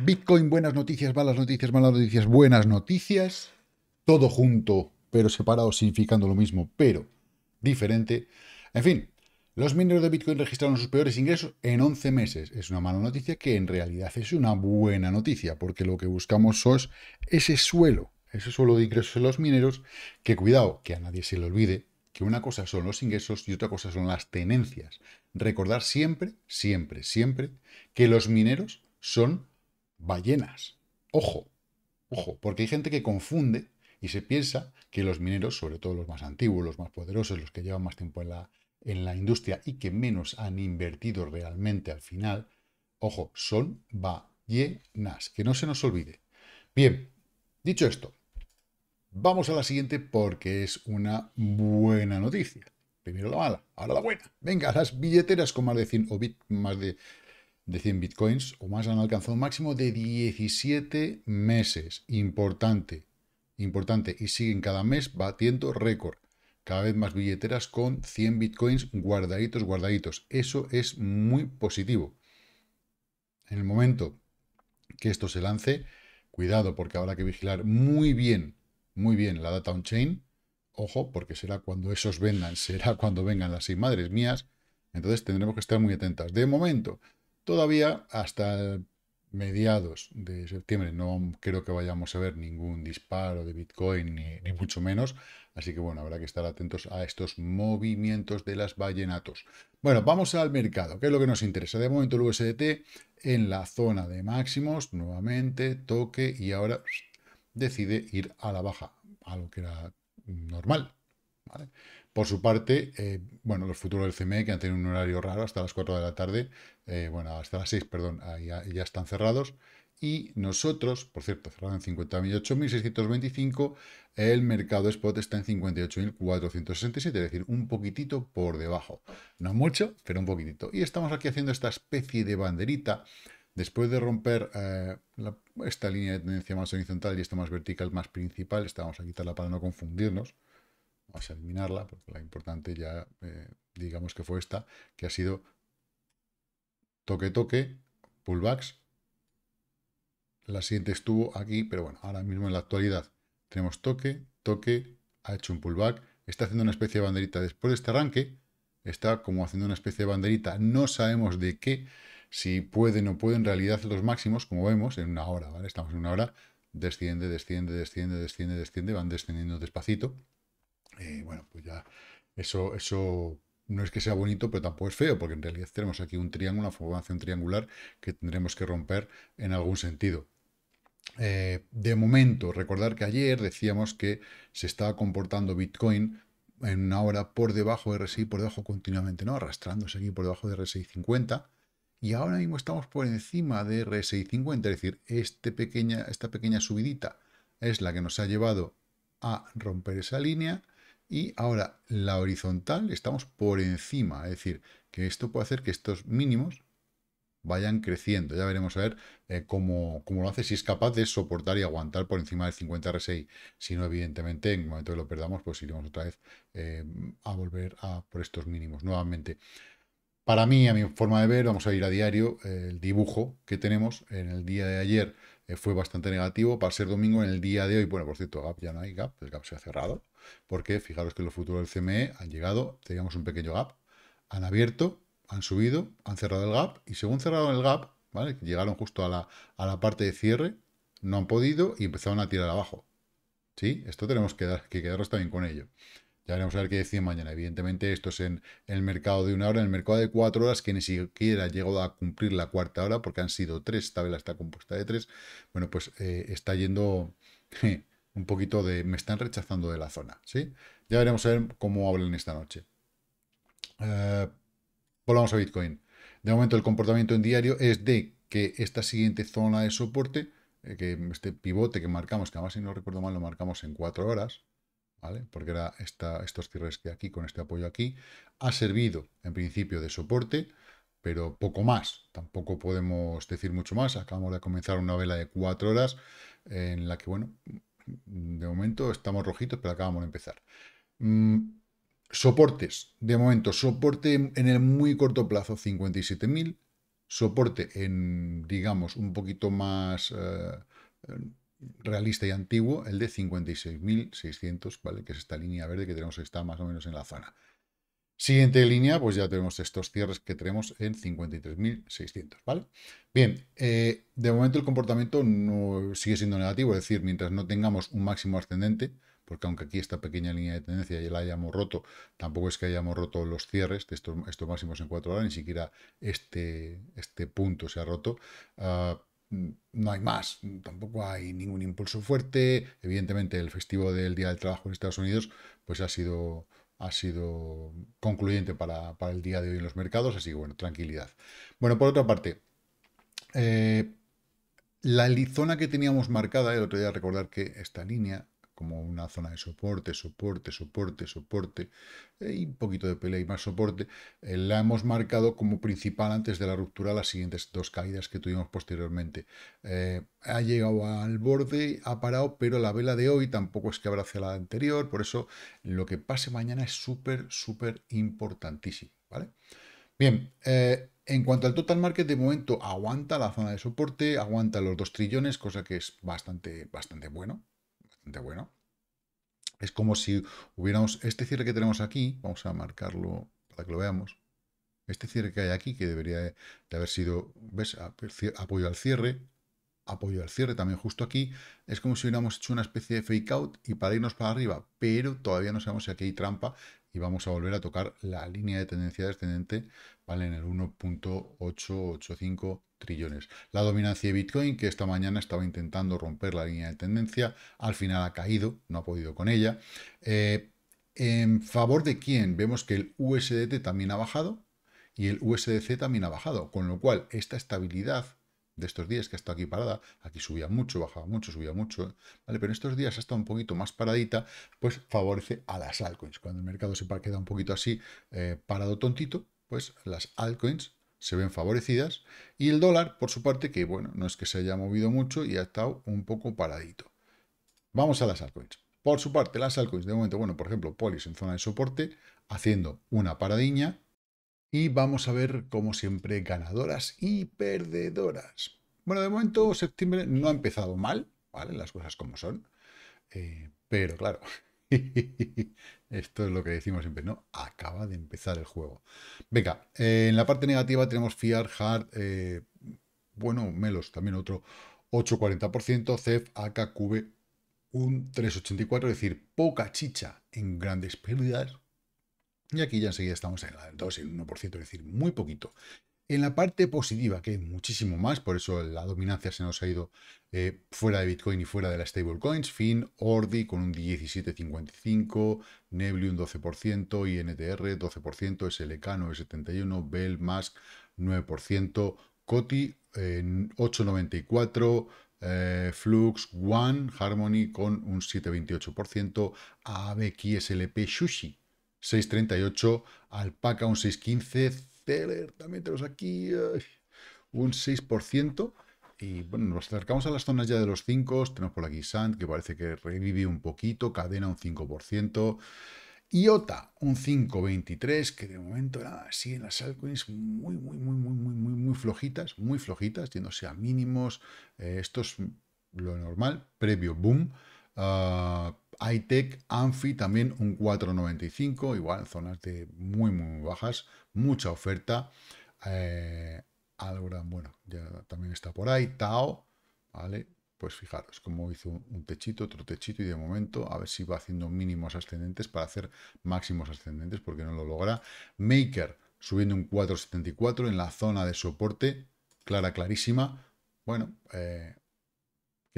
Bitcoin, buenas noticias, malas noticias, malas noticias, buenas noticias. Todo junto, pero separado, significando lo mismo, pero diferente. En fin, los mineros de Bitcoin registraron sus peores ingresos en 11 meses. Es una mala noticia que en realidad es una buena noticia, porque lo que buscamos es ese suelo, ese suelo de ingresos de los mineros, que cuidado, que a nadie se le olvide que una cosa son los ingresos y otra cosa son las tenencias. Recordar siempre, siempre, siempre que los mineros son ballenas. Ojo, ojo, porque hay gente que confunde y se piensa que los mineros, sobre todo los más antiguos, los más poderosos, los que llevan más tiempo en la, en la industria y que menos han invertido realmente al final, ojo, son ballenas, que no se nos olvide. Bien, dicho esto, vamos a la siguiente porque es una buena noticia. Primero la mala, ahora la buena. Venga, las billeteras con más de 100 o bit, más de de 100 bitcoins o más han alcanzado un máximo de 17 meses. Importante, importante. Y siguen cada mes batiendo récord. Cada vez más billeteras con 100 bitcoins guardaditos, guardaditos. Eso es muy positivo. En el momento que esto se lance, cuidado porque habrá que vigilar muy bien, muy bien la data on-chain. Ojo, porque será cuando esos vendan, será cuando vengan las seis madres mías. Entonces tendremos que estar muy atentas. De momento, Todavía hasta mediados de septiembre no creo que vayamos a ver ningún disparo de Bitcoin, ni, mucho menos. Así que bueno, habrá que estar atentos a estos movimientos de las vallenatos. Bueno, vamos al mercado. que es lo que nos interesa? De momento el USDT en la zona de máximos, nuevamente, toque y ahora decide ir a la baja, algo que era normal. ¿vale? Por su parte, eh, bueno, los futuros del CME que han tenido un horario raro hasta las 4 de la tarde, eh, bueno, hasta las 6, perdón, ya, están cerrados. Y nosotros, por cierto, cerrado en 58.625, el mercado spot está en 58.467, es decir, un poquitito por debajo. No mucho, pero un poquitito. Y estamos aquí haciendo esta especie de banderita. Después de romper eh, esta línea de tendencia más horizontal y esta más vertical, más principal, esta vamos a quitarla para no confundirnos vamos a eliminarla, porque la importante ya eh, digamos que fue esta, que ha sido toque-toque, pullbacks. La siguiente estuvo aquí, pero bueno, ahora mismo en la actualidad tenemos toque, toque, ha hecho un pullback, está haciendo una especie de banderita después de este arranque, está como haciendo una especie de banderita, no sabemos de qué, si puede o no puede, en realidad los máximos, como vemos, en una hora, ¿vale? Estamos en una hora, desciende, desciende, desciende, desciende, desciende, van descendiendo despacito, eh, bueno, pues ya eso, eso no es que sea bonito, pero tampoco es feo, porque en realidad tenemos aquí un triángulo, una formación triangular que tendremos que romper en algún sentido. Eh, de momento, recordar que ayer decíamos que se estaba comportando Bitcoin en una hora por debajo de RSI, por debajo continuamente, ¿no? Arrastrándose aquí por debajo de RSI 50. Y ahora mismo estamos por encima de RSI 50, es decir, este pequeña, esta pequeña subidita es la que nos ha llevado a romper esa línea y ahora la horizontal estamos por encima, es decir, que esto puede hacer que estos mínimos vayan creciendo. Ya veremos a ver eh, cómo, cómo, lo hace, si es capaz de soportar y aguantar por encima del 50 RSI. Si no, evidentemente, en el momento que lo perdamos, pues iremos otra vez eh, a volver a por estos mínimos nuevamente. Para mí, a mi forma de ver, vamos a ir a diario eh, el dibujo que tenemos en el día de ayer eh, fue bastante negativo para ser domingo en el día de hoy. Bueno, por cierto, GAP ya no hay GAP, el GAP se ha cerrado, porque fijaros que los futuros del CME han llegado, teníamos un pequeño GAP, han abierto, han subido, han cerrado el GAP y según cerraron el GAP, llegaron justo a la, parte de cierre, no han podido y empezaron a tirar abajo. ¿Sí? Esto tenemos que, dar, que quedarnos también con ello. Ya veremos a ver qué deciden mañana. Evidentemente, esto es en el mercado de una hora, en el mercado de cuatro horas, que ni siquiera ha llegado a cumplir la cuarta hora, porque han sido tres, esta vela está compuesta de tres. Bueno, pues eh, está yendo un poquito de... me están rechazando de la zona, ¿sí? Ya veremos a ver cómo hablan esta noche. Eh, volvamos a Bitcoin. De momento, el comportamiento en diario es de que esta siguiente zona de soporte, eh, que este pivote que marcamos, que además si no recuerdo mal lo marcamos en cuatro horas, porque era estos cierres que aquí, con este apoyo aquí, ha servido en principio de soporte, pero poco más. Tampoco podemos decir mucho más. Acabamos de comenzar una vela de cuatro horas en la que, bueno, de momento estamos rojitos, pero acabamos de empezar. Mm, soportes, de momento, soporte en el muy corto plazo, 57.000. Soporte en, digamos, un poquito más... Eh, realista y antiguo, el de 56.600, ¿vale? que es esta línea verde que tenemos, está más o menos en la zona. Siguiente línea, pues ya tenemos estos cierres que tenemos en 53.600, ¿vale? Bien, eh, de momento el comportamiento no sigue siendo negativo, es decir, mientras no tengamos un máximo ascendente, porque aunque aquí esta pequeña línea de tendencia ya la hayamos roto, tampoco es que hayamos roto los cierres de estos, estos máximos en cuatro horas, ni siquiera este, este punto se ha roto, ah, Mm, no hay más, tampoco hay ningún impulso fuerte. Evidentemente, el festivo del Día del Trabajo en Estados Unidos pues ha sido, ha sido concluyente para, el día de hoy en los mercados, así que bueno, tranquilidad. Bueno, por otra parte, eh, la lizona que teníamos marcada, el otro día recordar que esta línea, como una zona de soporte, soporte, soporte, soporte, eh, y un poquito de pelea y más soporte, eh, la hemos marcado como principal antes de la ruptura las siguientes dos caídas que tuvimos posteriormente. Eh, ha llegado al borde, ha parado, pero la vela de hoy tampoco es que abra hacia la anterior, por eso lo que pase mañana es súper, súper importantísimo, ¿vale? Bien, en cuanto al total market, de momento aguanta la zona de soporte, aguanta los 2 trillones, cosa que es bastante, bastante bueno, bueno. Es como si hubiéramos este cierre que tenemos aquí, vamos a marcarlo para que lo veamos. Este cierre que hay aquí, que debería de haber sido, ¿ves? Apoyo al cierre, apoyo al cierre también justo aquí. Es como si hubiéramos hecho una especie de fake out y para irnos para arriba, pero todavía no sabemos si aquí hay trampa y vamos a volver a tocar la línea de tendencia descendente ¿vale? en el 1.885 trillones. La dominancia de Bitcoin, que esta mañana estaba intentando romper la línea de tendencia, al final ha caído, no ha podido con ella. Eh, ¿En favor de quién? Vemos que el USDT también ha bajado y el USDC también ha bajado, con lo cual esta estabilidad de estos días que ha estado aquí parada, aquí subía mucho, bajaba mucho, subía mucho, ¿vale? Pero en estos días ha estado un poquito más paradita, pues favorece a las altcoins. Cuando el mercado se queda un poquito así eh, parado tontito, pues las altcoins se ven favorecidas y el dólar, por su parte, que bueno, no es que se haya movido mucho y ha estado un poco paradito. Vamos a las altcoins. Por su parte, las altcoins de momento, bueno, por ejemplo, Polis en zona de soporte, haciendo una paradiña, y vamos a ver, como siempre, ganadoras y perdedoras. Bueno, de momento septiembre no ha empezado mal, ¿vale? Las cosas como son. Eh, pero claro, esto es lo que decimos siempre, ¿no? Acaba de empezar el juego. Venga, eh, en la parte negativa tenemos Fiar, Hard, eh, bueno, Melos, también otro 8,40%, CEF, AKQB, un 3,84%, es decir, poca chicha en grandes pérdidas, y aquí ya enseguida estamos en el 2 y el 1%, es decir, muy poquito. En la parte positiva, que hay muchísimo más, por eso la dominancia se nos ha ido eh, fuera de Bitcoin y fuera de las stablecoins, Fin, Ordi con un 17,55, Nebli un 12%, INTR 12%, SLK 9,71, Bell Mask 9%, Coti en 8,94%, Flux One Harmony con un 7,28%, ABQSLP Sushi 6.38, alpaca un 6.15, Teller también aquí un 6%. Y bueno, nos acercamos a las zonas ya de los 5, tenemos por aquí Sand, que parece que revive un poquito, Cadena un 5%, IOTA un 5,23, que de momento así siguen las altcoins muy, muy, muy, muy, muy, muy, muy flojitas, muy flojitas, yéndose a mínimos, eh, esto es lo normal, previo boom, ah, Hightech, Anfi también un 4,95, igual zonas de muy, muy bajas, mucha oferta. Eh, bueno, ya también está por ahí, Tao, ¿vale? Pues fijaros cómo hizo un techito, otro techito y de momento a ver si va haciendo mínimos ascendentes para hacer máximos ascendentes porque no lo logra. Maker subiendo un 4,74 en la zona de soporte, clara, clarísima. Bueno, eh,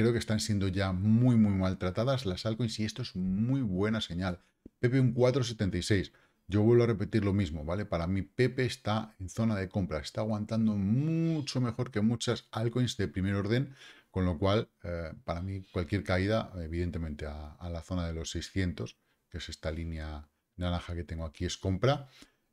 Creo que están siendo ya muy, muy maltratadas las altcoins y esto es muy buena señal. Pepe un 476. Yo vuelvo a repetir lo mismo, ¿vale? Para mí Pepe está en zona de compra, está aguantando mucho mejor que muchas altcoins de primer orden, con lo cual, eh, para mí cualquier caída, evidentemente a, la zona de los 600, que es esta línea naranja que tengo aquí, es compra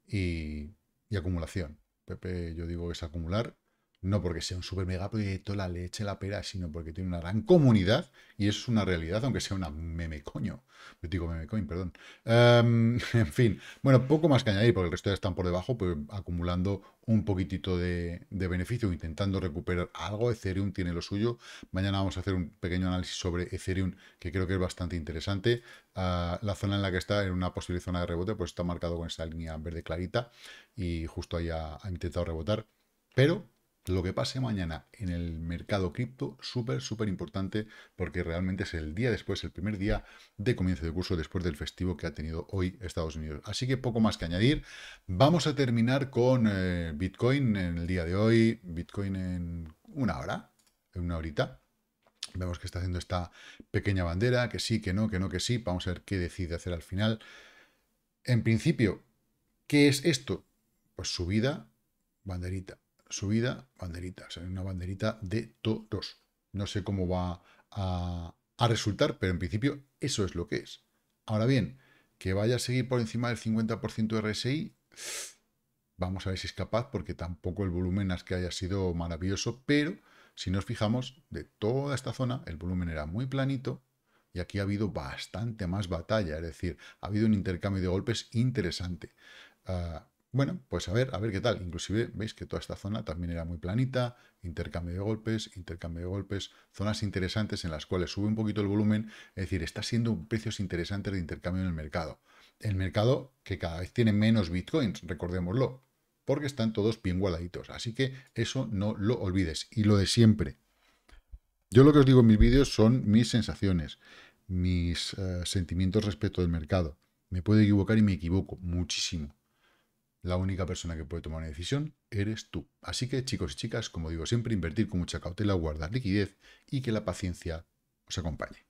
y, y acumulación. Pepe, yo digo, que es acumular no porque sea un super mega proyecto, la leche, la pera, sino porque tiene una gran comunidad y es una realidad, aunque sea una meme coño. digo meme coin, perdón. Em, en fin, bueno, poco más que añadir, porque el resto ya están por debajo, pues acumulando un poquitito de, beneficio, intentando recuperar algo. Ethereum tiene lo suyo. Mañana vamos a hacer un pequeño análisis sobre Ethereum, que creo que es bastante interesante. Ah, la zona en la que está, en una posible zona de rebote, pues está marcado con esa línea verde clarita y justo ahí ha intentado rebotar. Pero lo que pase mañana en el mercado cripto, súper, súper importante, porque realmente es el día después, el primer día de comienzo de curso, después del festivo que ha tenido hoy Estados Unidos. Así que poco más que añadir. Vamos a terminar con eh, Bitcoin en el día de hoy, Bitcoin en una hora, en una horita. Vemos que está haciendo esta pequeña bandera, que sí, que no, que no, que sí. Vamos a ver qué decide hacer al final. En principio, ¿qué es esto? Pues subida, banderita subida, banderitas, una banderita de todos No sé cómo va a, resultar, pero en principio eso es lo que es. Ahora bien, que vaya a seguir por encima del 50% de RSI, vamos a ver si es capaz, porque tampoco el volumen es que haya sido maravilloso, pero si nos fijamos, de toda esta zona el volumen era muy planito y aquí ha habido bastante más batalla, es decir, ha habido un intercambio de golpes interesante. Ah, bueno, pues a ver, a ver qué tal. Inclusive veis que toda esta zona también era muy planita, intercambio de golpes, intercambio de golpes, zonas interesantes en las cuales sube un poquito el volumen, es decir, está siendo un precio interesante de intercambio en el mercado. El mercado que cada vez tiene menos bitcoins, recordémoslo, porque están todos bien guardaditos. Así que eso no lo olvides. Y lo de siempre. Yo lo que os digo en mis vídeos son mis sensaciones, mis eh, sentimientos respecto del mercado. Me puedo equivocar y me equivoco muchísimo. La única persona que puede tomar una decisión eres tú. Así que chicos y chicas, como digo siempre, invertir con mucha cautela, guardar liquidez y que la paciencia os acompañe.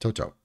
Chao, chao.